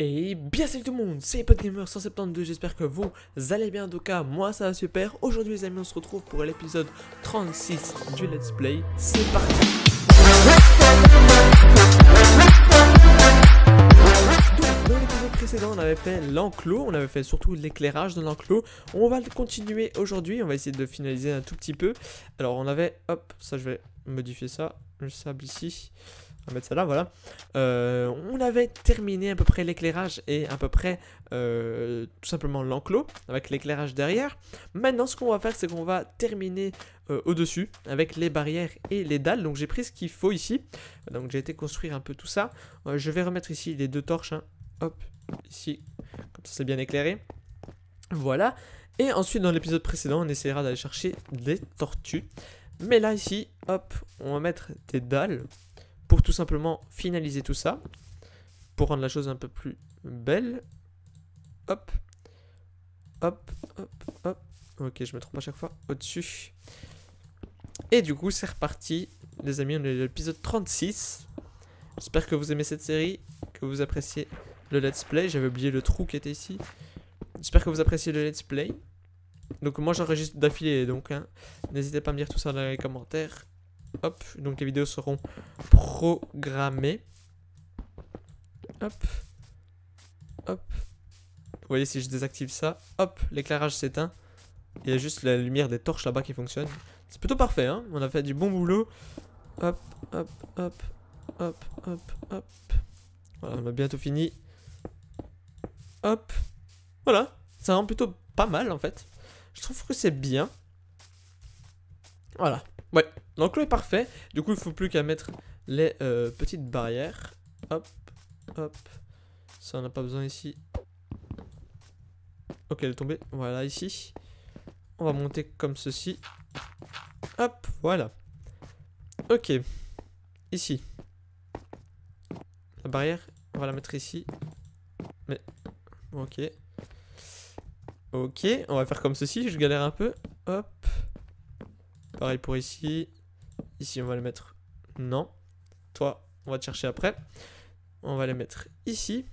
Et bien salut tout le monde, c'est PodGamer172, j'espère que vous allez bien, en tout cas moi ça va super Aujourd'hui les amis on se retrouve pour l'épisode 36 du Let's Play, c'est parti on avait fait l'enclos, on avait fait surtout l'éclairage de l'enclos. On va le continuer aujourd'hui, on va essayer de finaliser un tout petit peu. Alors on avait, hop, ça je vais modifier ça, le sable ici. On va mettre ça là, voilà. Euh, on avait terminé à peu près l'éclairage et à peu près euh, tout simplement l'enclos avec l'éclairage derrière. Maintenant, ce qu'on va faire, c'est qu'on va terminer euh, au-dessus avec les barrières et les dalles. Donc j'ai pris ce qu'il faut ici. Donc j'ai été construire un peu tout ça. je vais remettre ici les deux torches hein. Hop, ici. Comme ça, c'est bien éclairé. Voilà. Et ensuite, dans l'épisode précédent, on essaiera d'aller chercher des tortues. Mais là, ici, hop, on va mettre des dalles pour tout simplement finaliser tout ça. Pour rendre la chose un peu plus belle. Hop. Hop, hop, hop. Ok, je me trompe à chaque fois. Au-dessus. Et du coup, c'est reparti. Les amis, on est à l'épisode 36. J'espère que vous aimez cette série, que vous appréciez le let's play. J'avais oublié le trou qui était ici. J'espère que vous appréciez le let's play. Donc moi j'enregistre d'affilée, donc hein. n'hésitez pas à me dire tout ça dans les commentaires. Hop, donc les vidéos seront programmées. Hop, hop. Vous voyez si je désactive ça, hop, l'éclairage s'éteint. Il y a juste la lumière des torches là-bas qui fonctionne. C'est plutôt parfait, hein on a fait du bon boulot. Hop, hop, hop, hop, hop, hop. Voilà, on a bientôt fini. Hop. Voilà. Ça rend plutôt pas mal en fait. Je trouve que c'est bien. Voilà. Ouais. L'enclos est parfait. Du coup, il faut plus qu'à mettre les euh, petites barrières. Hop. Hop. Ça, on n'a pas besoin ici. Ok, elle est tombée. Voilà, ici. On va monter comme ceci. Hop, voilà. Ok. Ici. La barrière, on va la mettre ici. Mais Ok. Ok, on va faire comme ceci, je galère un peu. Hop. Pareil pour ici. Ici, on va le mettre... Non. Toi, on va te chercher après. On va les mettre ici.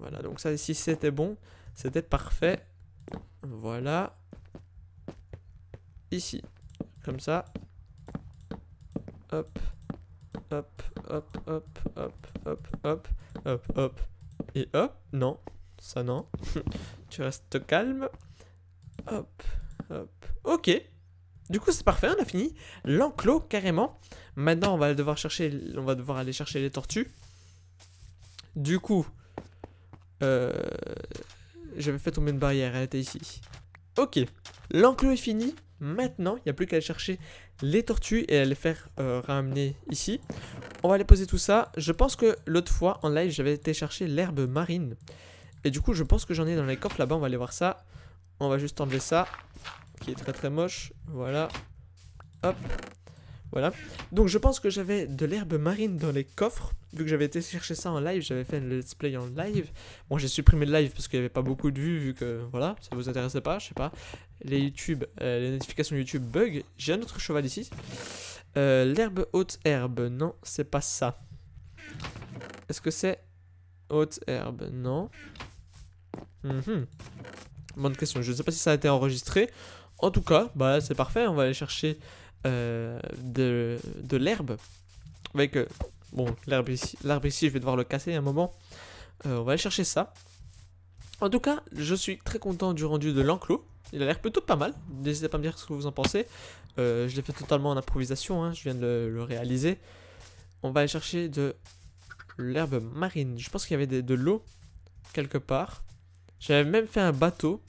Voilà, donc ça ici, c'était bon. C'était parfait. Voilà. Ici. Comme ça. Hop. Hop, hop, hop, hop, hop, hop, hop, hop. Et hop, non. Ça non. tu restes calme. Hop, hop. Ok. Du coup, c'est parfait, on a fini l'enclos carrément. Maintenant, on va devoir chercher, on va devoir aller chercher les tortues. Du coup, euh, j'avais fait tomber une barrière, elle était ici. Ok, l'enclos est fini. Maintenant, il n'y a plus qu'à aller chercher les tortues et à les faire euh, ramener ici. On va aller poser tout ça. Je pense que l'autre fois en live, j'avais été chercher l'herbe marine. Et du coup, je pense que j'en ai dans les coffres là-bas. On va aller voir ça. On va juste enlever ça, qui est très très moche. Voilà. Hop. Voilà. Donc je pense que j'avais de l'herbe marine dans les coffres. Vu que j'avais été chercher ça en live, j'avais fait le let's play en live. Bon, j'ai supprimé le live parce qu'il n'y avait pas beaucoup de vues, vu que voilà, ça vous intéressait pas, je sais pas. Les YouTube, euh, les notifications YouTube bug. J'ai un autre cheval ici. Euh, l'herbe haute herbe. Non, c'est pas ça. Est-ce que c'est haute herbe Non. Mhm. Bonne question. Je ne sais pas si ça a été enregistré. En tout cas, bah, c'est parfait. On va aller chercher euh, de, l'herbe. Avec. Euh, bon, l'herbe ici, ici, je vais devoir le casser un moment. Euh, on va aller chercher ça. En tout cas, je suis très content du rendu de l'enclos. Il a l'air plutôt pas mal. N'hésitez pas à me dire ce que vous en pensez. je l'ai fait totalement en improvisation. Hein. Je viens de le, réaliser. On va aller chercher de l'herbe marine. Je pense qu'il y avait de l'eau quelque part. J'avais même fait un bateau.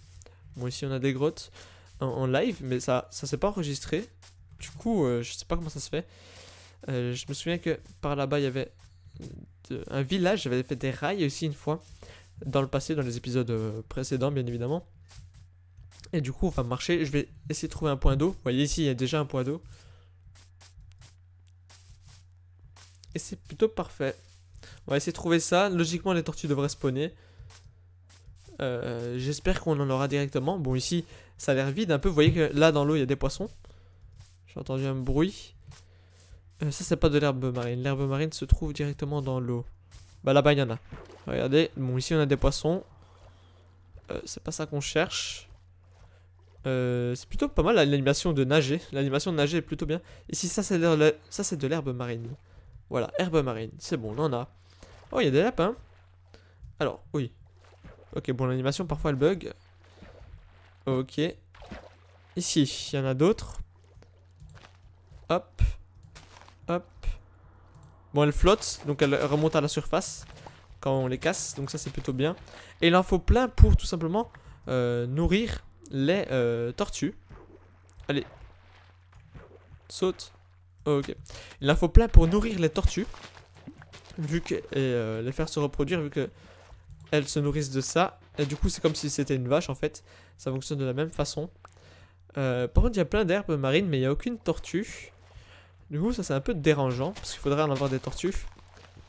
Bon, ici on a des grottes en, live, mais ça ça s'est pas enregistré. Du coup, euh, je sais pas comment ça se fait. Euh, je me souviens que par là-bas il y avait un village, j'avais fait des rails aussi une fois dans le passé, dans les épisodes euh, précédents bien évidemment. Et du coup, on va marcher. Je vais essayer de trouver un point d'eau. Vous voyez ici, il y a déjà un point d'eau. Et c'est plutôt parfait. On va essayer de trouver ça. Logiquement, les tortues devraient spawner. Euh, j'espère qu'on en aura directement. Bon, ici, ça a l'air vide un peu. Vous voyez que là, dans l'eau, il y a des poissons. J'ai entendu un bruit. Euh, ça, c'est pas de l'herbe marine. L'herbe marine se trouve directement dans l'eau. Bah, là-bas, il y en a. Regardez. Bon, ici, on a des poissons. Euh, c'est pas ça qu'on cherche. c'est plutôt pas mal l'animation de nager. L'animation de nager est plutôt bien. Ici, ça, c'est de l'herbe marine. Voilà, herbe marine. C'est bon, on en a. Oh, il y a des lapins. Alors, oui. Ok, bon, l'animation, parfois, elle bug. Ok. Ici, il y en a d'autres. Hop. Hop. Bon, elle flotte, donc elle remonte à la surface quand on les casse, donc ça, c'est plutôt bien. Et il faut plein pour, tout simplement, euh, nourrir les euh, tortues. Allez. Saute. Ok. Il en faut plein pour nourrir les tortues. Vu que... Et euh, les faire se reproduire, vu que elles se nourrissent de ça. Et du coup, c'est comme si c'était une vache en fait. Ça fonctionne de la même façon. Euh, par contre, il y a plein d'herbes marines, mais il n'y a aucune tortue. Du coup, ça c'est un peu dérangeant, parce qu'il faudrait en avoir des tortues.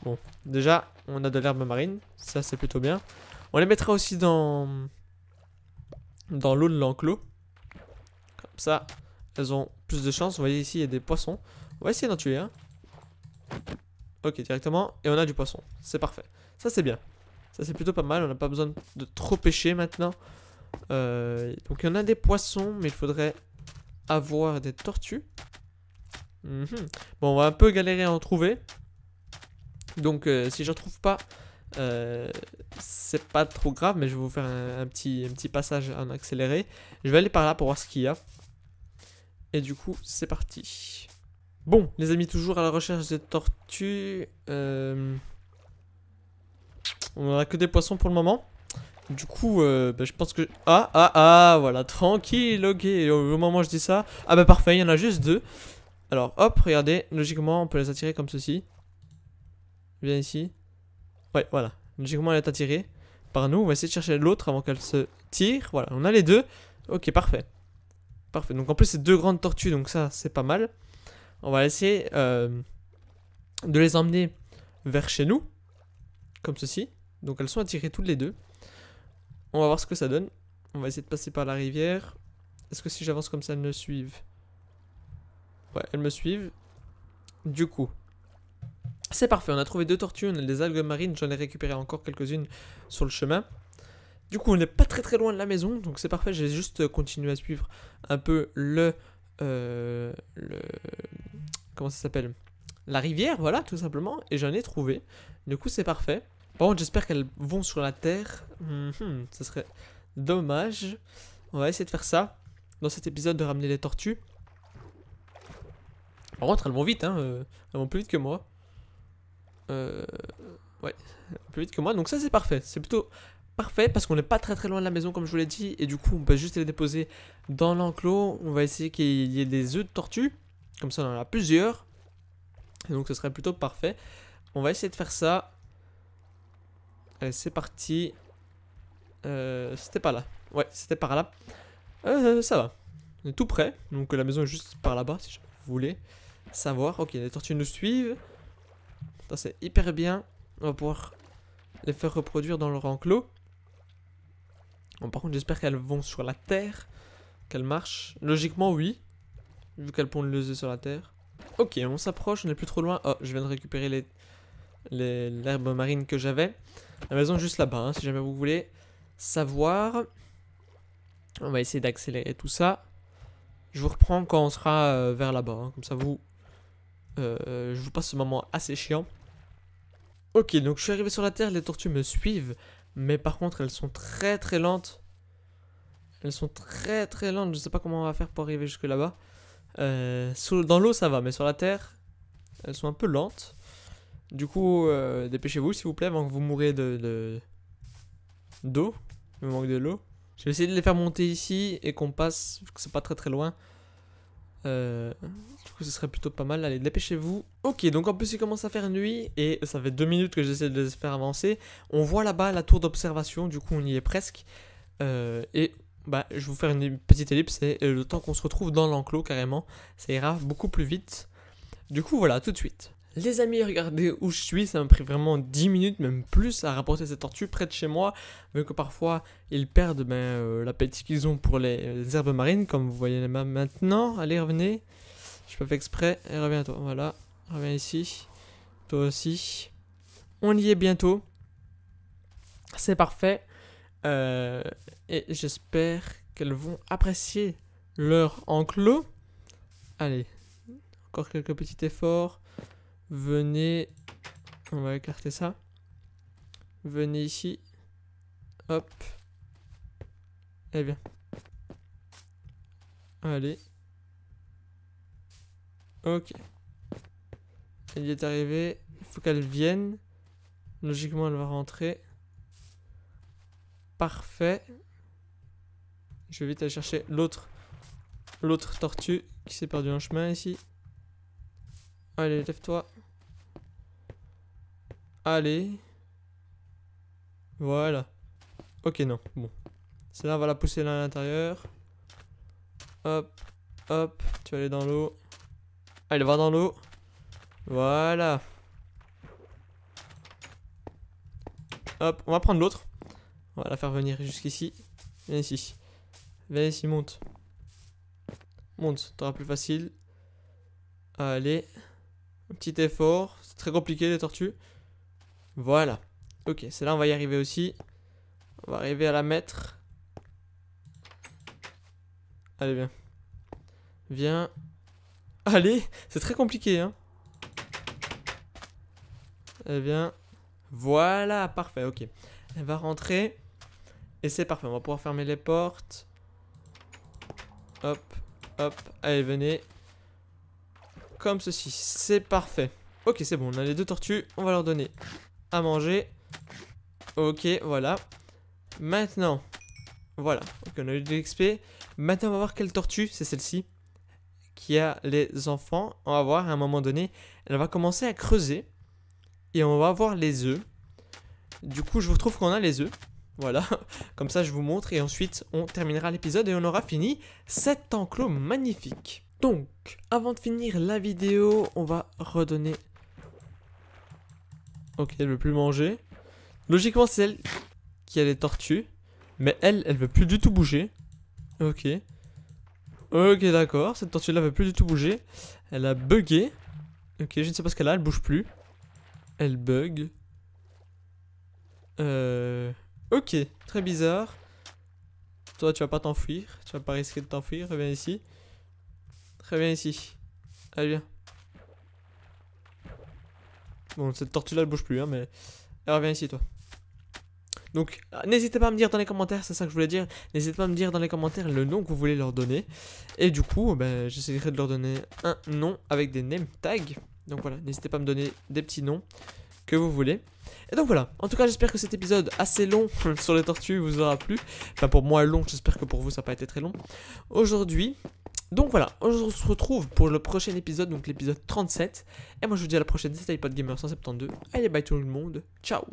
Bon, déjà, on a de l'herbe marine, ça c'est plutôt bien. On les mettra aussi dans, dans l'eau de l'enclos. Comme ça, elles ont plus de chance. Vous voyez ici, il y a des poissons. On va essayer d'en tuer un. Hein. Ok, directement, et on a du poisson. C'est parfait. Ça c'est bien. Ça c'est plutôt pas mal, on n'a pas besoin de trop pêcher maintenant. Euh, donc il y en a des poissons, mais il faudrait avoir des tortues. Mhm. Bon, on va un peu galérer à en trouver. Donc euh, si je trouve pas, euh, c'est pas trop grave, mais je vais vous faire un, petit, un petit passage en accéléré. Je vais aller par là pour voir ce qu'il y a. Et du coup, c'est parti. Bon, les amis, toujours à la recherche des tortues. Euh... On a que des poissons pour le moment. Du coup, euh, bah, je pense que... Ah, ah, ah, voilà, tranquille, ok. Au moment où je dis ça... Ah bah parfait, il y en a juste deux. Alors, hop, regardez. Logiquement, on peut les attirer comme ceci. Viens ici. Ouais, voilà. Logiquement, elle est attirée par nous. On va essayer de chercher l'autre avant qu'elle se tire. Voilà, on a les deux. Ok, parfait. Parfait. Donc en plus, c'est deux grandes tortues, donc ça, c'est pas mal. On va essayer euh, de les emmener vers chez nous. Comme ceci. Donc elles sont attirées toutes les deux. On va voir ce que ça donne. On va essayer de passer par la rivière. Est-ce que si j'avance comme ça, elles me suivent Ouais, elles me suivent. Du coup, c'est parfait. On a trouvé deux tortues, des algues marines. J'en ai récupéré encore quelques-unes sur le chemin. Du coup, on n'est pas très très loin de la maison, donc c'est parfait. J'ai juste continuer à suivre un peu le... Euh, le comment ça s'appelle La rivière, voilà, tout simplement. Et j'en ai trouvé. Du coup, c'est parfait. Par contre, j'espère qu'elles vont sur la terre. Mhm. Ce ça serait dommage. On va essayer de faire ça dans cet épisode de ramener les tortues. Par contre, elles vont vite, hein. Euh, elles vont plus vite que moi. Euh... Ouais, plus vite que moi. Donc ça, c'est parfait. C'est plutôt parfait parce qu'on n'est pas très très loin de la maison comme je vous l'ai dit et du coup on peut juste les déposer dans l'enclos. On va essayer qu'il y ait des œufs de tortue, comme ça on en a plusieurs. Et donc ce serait plutôt parfait. On va essayer de faire ça. Euh, c'est parti. Euh, c'était pas là. Ouais, c'était par là. Euh, ça va. On est tout près. Donc la maison est juste par là-bas, si je voulais savoir. Ok, les tortues nous suivent. Ça c'est hyper bien. On va pouvoir les faire reproduire dans leur enclos. Bon, par contre, j'espère qu'elles vont sur la terre. Qu'elles marchent. Logiquement, oui. Vu qu'elles pondent les œufs sur la terre. Ok, on s'approche, on est plus trop loin. Oh, je viens de récupérer les l'herbe marine que j'avais. La maison juste là-bas, hein, si jamais vous voulez savoir. On va essayer d'accélérer tout ça. Je vous reprends quand on sera euh, vers là-bas. Hein, comme ça, vous... Euh, je vous passe ce moment assez chiant. Ok, donc je suis arrivé sur la Terre, les tortues me suivent. Mais par contre, elles sont très très lentes. Elles sont très très lentes. Je sais pas comment on va faire pour arriver jusque là-bas. Euh, dans l'eau, ça va, mais sur la Terre, elles sont un peu lentes. Du coup, euh, dépêchez-vous, s'il vous plaît, avant que vous mouriez de d'eau. Il me manque de l'eau. Je vais essayer de les faire monter ici et qu'on passe, parce que c'est pas très très loin. Euh, du coup, ce serait plutôt pas mal. Allez, dépêchez-vous. Ok, donc en plus il commence à faire nuit et ça fait deux minutes que j'essaie de les faire avancer. On voit là-bas la tour d'observation, du coup on y est presque. Euh, et bah, je vais vous faire une petite ellipse et le temps qu'on se retrouve dans l'enclos carrément, ça ira beaucoup plus vite. Du coup voilà, tout de suite. Les amis, regardez où je suis, ça m'a pris vraiment 10 minutes, même plus, à rapporter cette tortue près de chez moi, vu que parfois ils perdent ben, euh, l'appétit qu'ils ont pour euh, les, herbes marines, comme vous voyez là maintenant. Allez, revenez, je peux faire exprès, et reviens toi, voilà, reviens ici, toi aussi. On y est bientôt, c'est parfait, euh, et j'espère qu'elles vont apprécier leur enclos. Allez, encore quelques petits efforts. Venez, on va écarter ça. Venez ici. Hop. Eh bien. Allez. Ok. Elle y est arrivée. Il faut qu'elle vienne. Logiquement, elle va rentrer. Parfait. Je vais vite aller chercher l'autre l'autre tortue qui s'est perdue en chemin ici. Allez, lève-toi. Allez. Voilà. Ok, non. Bon. Celle-là, on va la pousser là à l'intérieur. Hop. Hop. Tu vas aller dans l'eau. Allez, va dans l'eau. Voilà. Hop. On va prendre l'autre. On va la faire venir jusqu'ici. Viens ici. Viens ici, monte. Monte. T'auras plus facile. Allez. Un petit effort. C'est très compliqué, les tortues. Voilà. Ok, celle-là, on va y arriver aussi. On va arriver à la mettre. Allez, viens. Viens. Allez, c'est très compliqué, hein. Eh bien, voilà, parfait, ok. Elle va rentrer. Et c'est parfait, on va pouvoir fermer les portes. Hop, hop, allez, venez. Comme ceci, c'est parfait. Ok, c'est bon, on a les deux tortues, on va leur donner à manger. Ok, voilà. Maintenant, voilà. on a eu de l'XP. Maintenant, on va voir quelle tortue, c'est celle-ci, qui a les enfants. On va voir, à un moment donné, elle va commencer à creuser. Et on va voir les œufs. Du coup, je vous retrouve qu'on a les œufs. Voilà, comme ça je vous montre et ensuite on terminera l'épisode et on aura fini cet enclos magnifique. Donc, avant de finir la vidéo, on va redonner Ok, elle veut plus manger. Logiquement, c'est elle qui a les tortues. Mais elle, elle veut plus du tout bouger. Ok. Ok, d'accord. Cette tortue-là veut plus du tout bouger. Elle a bugué. Ok, je ne sais pas ce qu'elle a. Elle bouge plus. Elle bug. Euh... Ok, très bizarre. Toi, tu vas pas t'enfuir. Tu vas pas risquer de t'enfuir. Reviens ici. Reviens ici. Allez, viens. Bon, cette tortue-là, elle bouge plus, hein, mais... elle revient ici, toi. Donc, euh, n'hésitez pas à me dire dans les commentaires, c'est ça que je voulais dire. N'hésitez pas à me dire dans les commentaires le nom que vous voulez leur donner. Et du coup, ben, j'essaierai de leur donner un nom avec des name tags. Donc voilà, n'hésitez pas à me donner des petits noms que vous voulez. Et donc voilà, en tout cas j'espère que cet épisode assez long sur les tortues vous aura plu. Enfin pour moi long, j'espère que pour vous ça n'a pas été très long. Aujourd'hui, donc voilà, on se retrouve pour le prochain épisode, donc l'épisode 37. Et moi je vous dis à la prochaine, c'était iPod Gamer 172. Allez, bye tout le monde, ciao